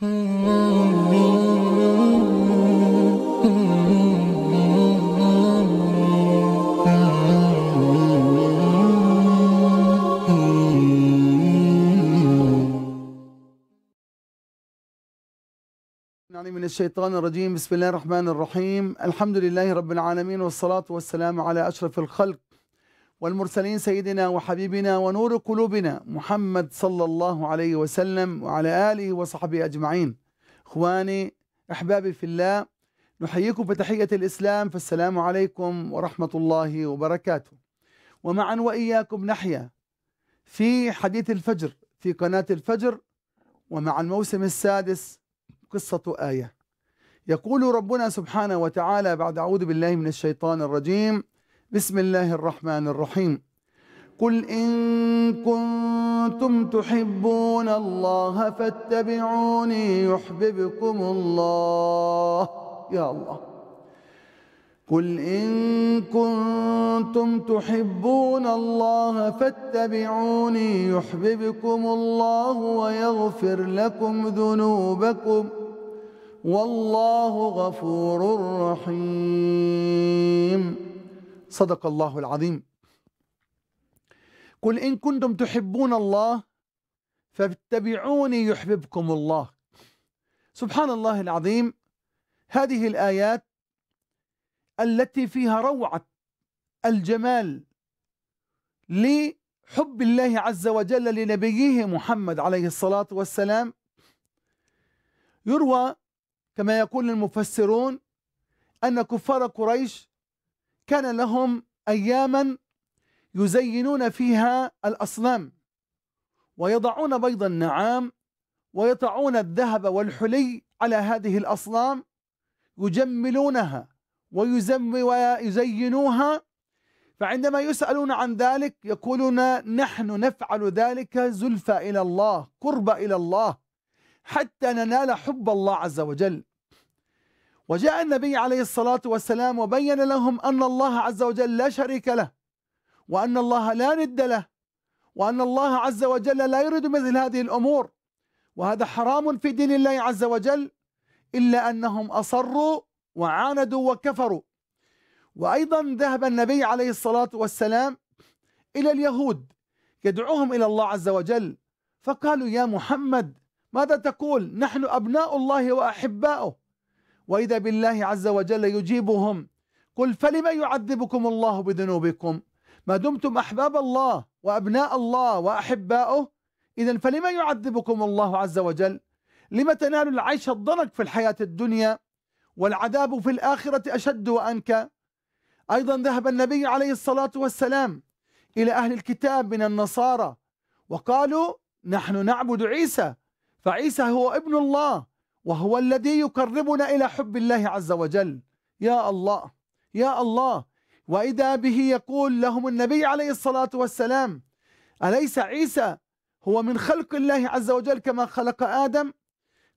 من الشيطان الرجيم بسم الله الرحمن الرحيم الحمد لله رب العالمين والصلاة والسلام على أشرف الخلق والمرسلين سيدنا وحبيبنا ونور قلوبنا محمد صلى الله عليه وسلم وعلى آله وصحبه أجمعين إخواني أحبابي في الله نحييكم بتحية الإسلام فالسلام عليكم ورحمة الله وبركاته ومعا وإياكم نحيا في حديث الفجر في قناة الفجر ومع الموسم السادس قصة آية يقول ربنا سبحانه وتعالى بعد أعوذ بالله من الشيطان الرجيم بسم الله الرحمن الرحيم قل إن كنتم تحبون الله فاتبعوني يحببكم الله يا الله قل إن كنتم تحبون الله فاتبعوني يحببكم الله ويغفر لكم ذنوبكم والله غفور رحيم صدق الله العظيم قل إن كنتم تحبون الله فاتبعوني يحببكم الله سبحان الله العظيم هذه الآيات التي فيها روعة الجمال لحب الله عز وجل لنبيه محمد عليه الصلاة والسلام يروى كما يقول المفسرون أن كفار قريش كان لهم أياما يزينون فيها الأصنام ويضعون بيض النعام ويطعون الذهب والحلي على هذه الأصنام يجملونها ويزم ويزينوها فعندما يسألون عن ذلك يقولون نحن نفعل ذلك زلفى إلى الله قرب إلى الله حتى ننال حب الله عز وجل وجاء النبي عليه الصلاة والسلام وبين لهم أن الله عز وجل لا شريك له وأن الله لا ند له وأن الله عز وجل لا يريد مثل هذه الأمور وهذا حرام في دين الله عز وجل إلا أنهم أصروا وعاندوا وكفروا وأيضا ذهب النبي عليه الصلاة والسلام إلى اليهود يدعوهم إلى الله عز وجل فقالوا يا محمد ماذا تقول نحن أبناء الله وأحباؤه وإذا بالله عز وجل يجيبهم قل فلم يعذبكم الله بذنوبكم ما دمتم أحباب الله وأبناء الله وأحباؤه إذا فلم يعذبكم الله عز وجل لم تنالوا العيش الضنك في الحياة الدنيا والعذاب في الآخرة أشد وأنكى أيضا ذهب النبي عليه الصلاة والسلام إلى أهل الكتاب من النصارى وقالوا نحن نعبد عيسى فعيسى هو ابن الله وهو الذي يقربنا إلى حب الله عز وجل يا الله يا الله وإذا به يقول لهم النبي عليه الصلاة والسلام أليس عيسى هو من خلق الله عز وجل كما خلق آدم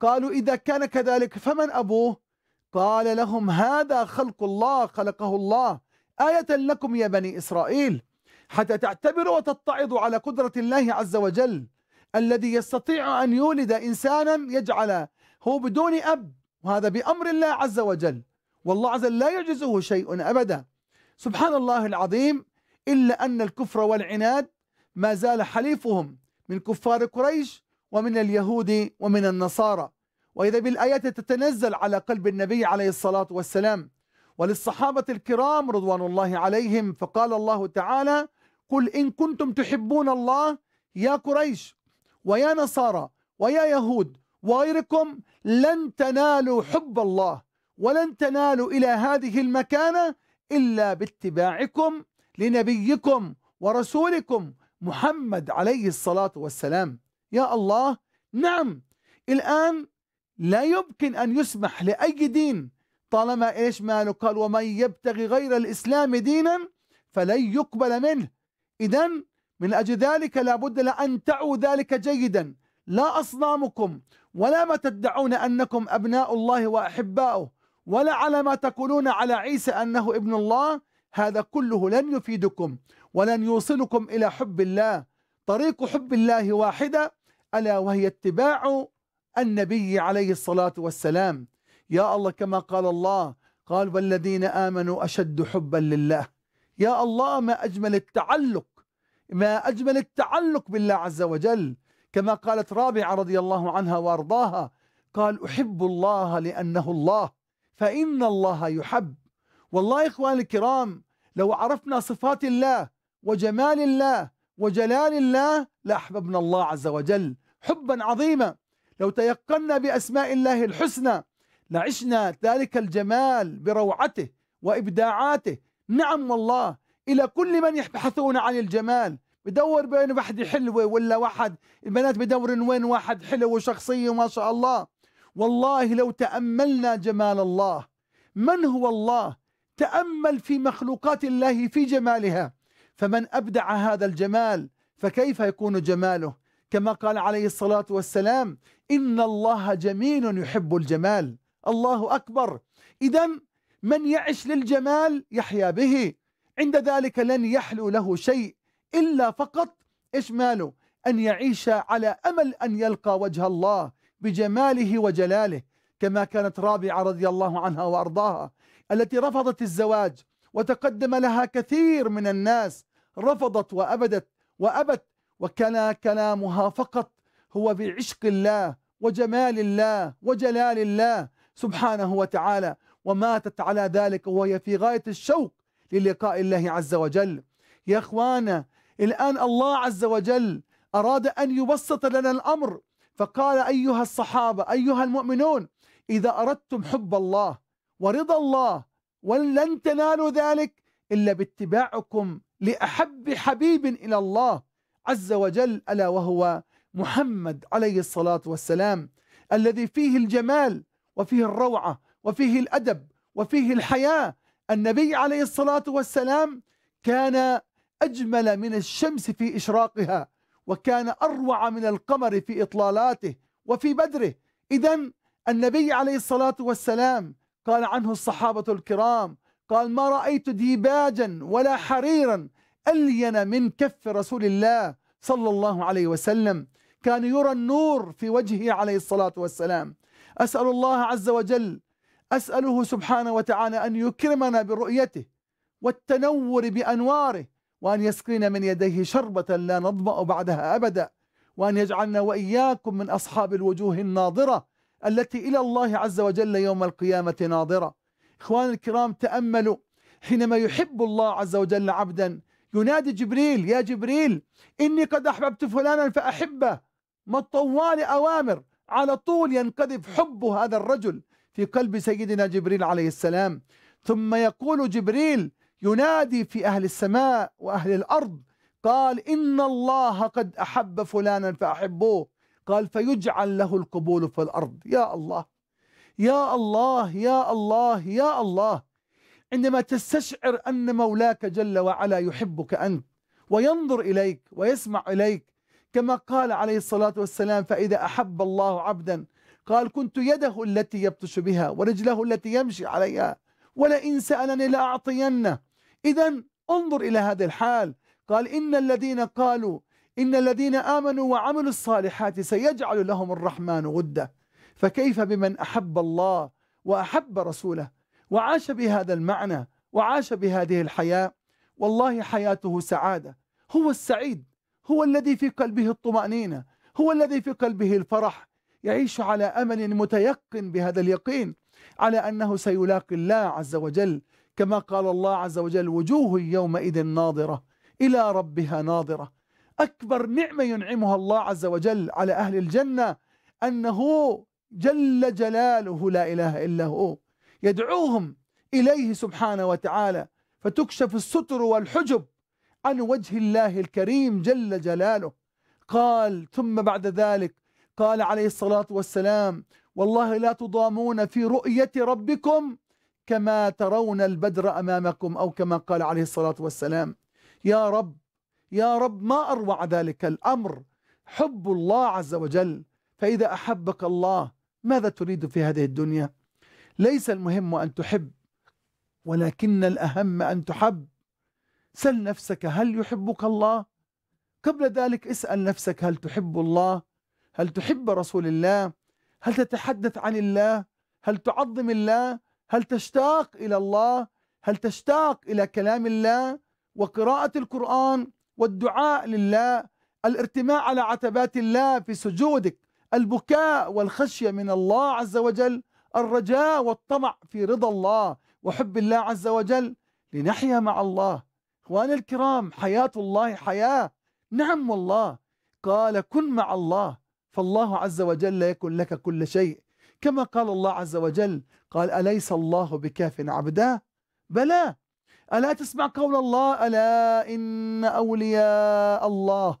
قالوا إذا كان كذلك فمن أبوه قال لهم هذا خلق الله خلقه الله آية لكم يا بني إسرائيل حتى تعتبروا وتتعظوا على قدرة الله عز وجل الذي يستطيع أن يولد إنسانا يجعل هو بدون أب وهذا بأمر الله عز وجل والله عز وجل لا يعجزه شيء أبدا سبحان الله العظيم إلا أن الكفر والعناد ما زال حليفهم من كفار قريش ومن اليهود ومن النصارى وإذا بالآيات تتنزل على قلب النبي عليه الصلاة والسلام وللصحابة الكرام رضوان الله عليهم فقال الله تعالى قل إن كنتم تحبون الله يا قريش ويا نصارى ويا يهود وغيركم لن تنالوا حب الله ولن تنالوا إلى هذه المكانة إلا باتباعكم لنبيكم ورسولكم محمد عليه الصلاة والسلام يا الله نعم الآن لا يمكن أن يسمح لأي دين طالما إيش ماله قال ومن يبتغي غير الإسلام دينا فلن يقبل منه إذا من أجل ذلك لابد لأن تعوا ذلك جيدا لا أصنامكم ولا ما تدعون أنكم أبناء الله وأحباؤه ولا على ما تقولون على عيسى أنه ابن الله هذا كله لن يفيدكم ولن يوصلكم إلى حب الله طريق حب الله واحدة ألا وهي اتباع النبي عليه الصلاة والسلام يا الله كما قال الله قال والذين آمنوا أشد حبا لله يا الله ما أجمل التعلق ما أجمل التعلق بالله عز وجل كما قالت رابعة رضي الله عنها وأرضاها قال أحب الله لأنه الله فإن الله يحب والله إخواني الكرام لو عرفنا صفات الله وجمال الله وجلال الله لأحببنا الله عز وجل حبا عظيما لو تيقنا بأسماء الله الحسنى لعشنا ذلك الجمال بروعته وإبداعاته نعم والله إلى كل من يبحثون عن الجمال بدور بين واحد حلوة ولا واحد البنات بدورن وين واحد حلو وشخصية ما شاء الله والله لو تأملنا جمال الله من هو الله تأمل في مخلوقات الله في جمالها فمن أبدع هذا الجمال فكيف يكون جماله كما قال عليه الصلاة والسلام إن الله جميل يحب الجمال الله أكبر إذا من يعش للجمال يحيا به عند ذلك لن يحلو له شيء إلا فقط إيش ماله أن يعيش على أمل أن يلقى وجه الله بجماله وجلاله كما كانت رابعة رضي الله عنها وأرضاها التي رفضت الزواج وتقدم لها كثير من الناس رفضت وأبدت وأبت وكان كلامها فقط هو بعشق الله وجمال الله وجلال الله سبحانه وتعالى وماتت على ذلك وهي في غاية الشوق للقاء الله عز وجل يا أخوانا الآن الله عز وجل أراد أن يبسط لنا الأمر فقال أيها الصحابة أيها المؤمنون إذا أردتم حب الله ورضا الله ولن تنالوا ذلك إلا باتباعكم لأحب حبيب إلى الله عز وجل ألا وهو محمد عليه الصلاة والسلام الذي فيه الجمال وفيه الروعة وفيه الأدب وفيه الحياة النبي عليه الصلاة والسلام كان أجمل من الشمس في إشراقها وكان أروع من القمر في إطلالاته وفي بدره إذا النبي عليه الصلاة والسلام قال عنه الصحابة الكرام قال ما رأيت ديباجا ولا حريرا ألين من كف رسول الله صلى الله عليه وسلم كان يرى النور في وجهه عليه الصلاة والسلام أسأل الله عز وجل أسأله سبحانه وتعالى أن يكرمنا برؤيته والتنور بأنواره وأن يسقينا من يديه شربة لا نظمأ بعدها أبدا وأن يجعلنا وإياكم من أصحاب الوجوه الناظرة التي إلى الله عز وجل يوم القيامة ناظرة إخوان الكرام تأملوا حينما يحب الله عز وجل عبدا ينادي جبريل يا جبريل إني قد أحببت فلانا فأحبه ما الطوال أوامر على طول ينقذف حب هذا الرجل في قلب سيدنا جبريل عليه السلام ثم يقول جبريل ينادي في أهل السماء وأهل الأرض قال إن الله قد أحب فلانا فأحبوه قال فيجعل له القبول في الأرض يا الله يا الله يا الله يا الله عندما تستشعر أن مولاك جل وعلا يحبك أنت وينظر إليك ويسمع إليك كما قال عليه الصلاة والسلام فإذا أحب الله عبدا قال كنت يده التي يبطش بها ورجله التي يمشي عليها ولئن سألني لأعطينه إذا انظر إلى هذا الحال قال إن الذين قالوا إن الذين آمنوا وعملوا الصالحات سيجعل لهم الرحمن غدة فكيف بمن أحب الله وأحب رسوله وعاش بهذا المعنى وعاش بهذه الحياة والله حياته سعادة هو السعيد هو الذي في قلبه الطمأنينة هو الذي في قلبه الفرح يعيش على أمل متيقن بهذا اليقين على أنه سيلاقي الله عز وجل كما قال الله عز وجل وجوه يومئذ ناظرة إلى ربها ناظرة أكبر نعمة ينعمها الله عز وجل على أهل الجنة أنه جل جلاله لا إله إلا هو يدعوهم إليه سبحانه وتعالى فتكشف الستر والحجب عن وجه الله الكريم جل جلاله قال ثم بعد ذلك قال عليه الصلاة والسلام والله لا تضامون في رؤية ربكم كما ترون البدر أمامكم أو كما قال عليه الصلاة والسلام يا رب يا رب ما أروع ذلك الأمر حب الله عز وجل فإذا أحبك الله ماذا تريد في هذه الدنيا ليس المهم أن تحب ولكن الأهم أن تحب سل نفسك هل يحبك الله قبل ذلك اسأل نفسك هل تحب الله هل تحب رسول الله هل تتحدث عن الله هل تعظم الله هل تشتاق إلى الله هل تشتاق إلى كلام الله وقراءة القرآن والدعاء لله الارتماء على عتبات الله في سجودك البكاء والخشية من الله عز وجل الرجاء والطمع في رضا الله وحب الله عز وجل لنحيا مع الله اخواني الكرام حياه الله حياه نعم والله قال كن مع الله فالله عز وجل يكن لك كل شيء كما قال الله عز وجل قال أليس الله بكاف عبده بلى ألا تسمع قول الله ألا إن أولياء الله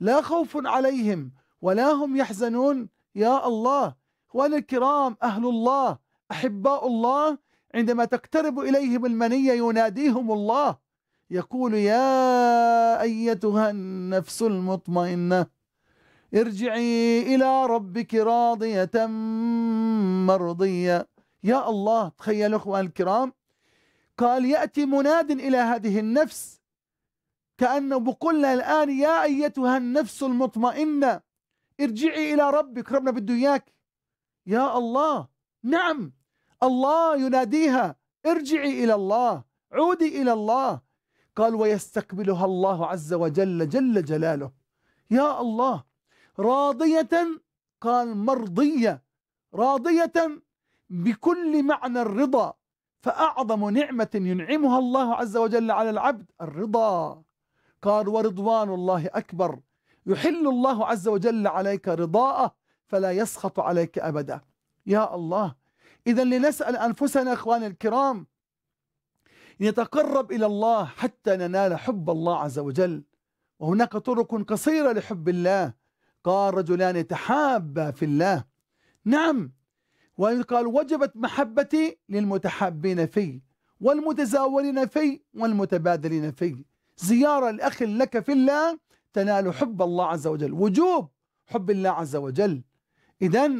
لا خوف عليهم ولا هم يحزنون يا الله وأنا الكرام أهل الله أحباء الله عندما تقترب إليهم المنية يناديهم الله يقول يا أيتها النفس المطمئنة ارجعي إلى ربك راضية مرضية يا الله تخيلوا أخوان الكرام قال يأتي مناد إلى هذه النفس كأنه بقولنا الآن يا أيتها النفس المطمئنة ارجعي إلى ربك ربنا بده إياك يا الله نعم الله يناديها ارجعي إلى الله عودي إلى الله قال ويستقبلها الله عز وجل جل جلاله يا الله راضية قال مرضية راضية بكل معنى الرضا فأعظم نعمة ينعمها الله عز وجل على العبد الرضا قال ورضوان الله أكبر يحل الله عز وجل عليك رضاءه فلا يسخط عليك أبدا يا الله إذا لنسأل أنفسنا إخواني الكرام نتقرب إلى الله حتى ننال حب الله عز وجل وهناك طرق قصيرة لحب الله قال رجلان تحابا في الله نعم وقال وجبت محبتي للمتحابين في والمتزاورين في والمتبادلين في زيارة الأخ لك في الله تنال حب الله عز وجل وجوب حب الله عز وجل إذا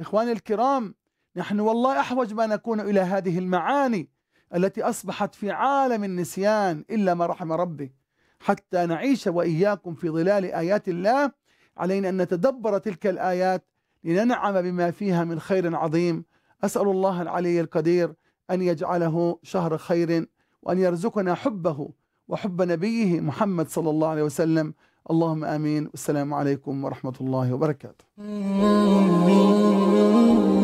إخواني الكرام نحن والله أحوج ما نكون إلى هذه المعاني التي أصبحت في عالم النسيان إلا ما رحم ربي حتى نعيش وإياكم في ظلال آيات الله علينا أن نتدبر تلك الآيات لننعم بما فيها من خير عظيم أسأل الله العلي القدير أن يجعله شهر خير وأن يرزقنا حبه وحب نبيه محمد صلى الله عليه وسلم اللهم آمين والسلام عليكم ورحمة الله وبركاته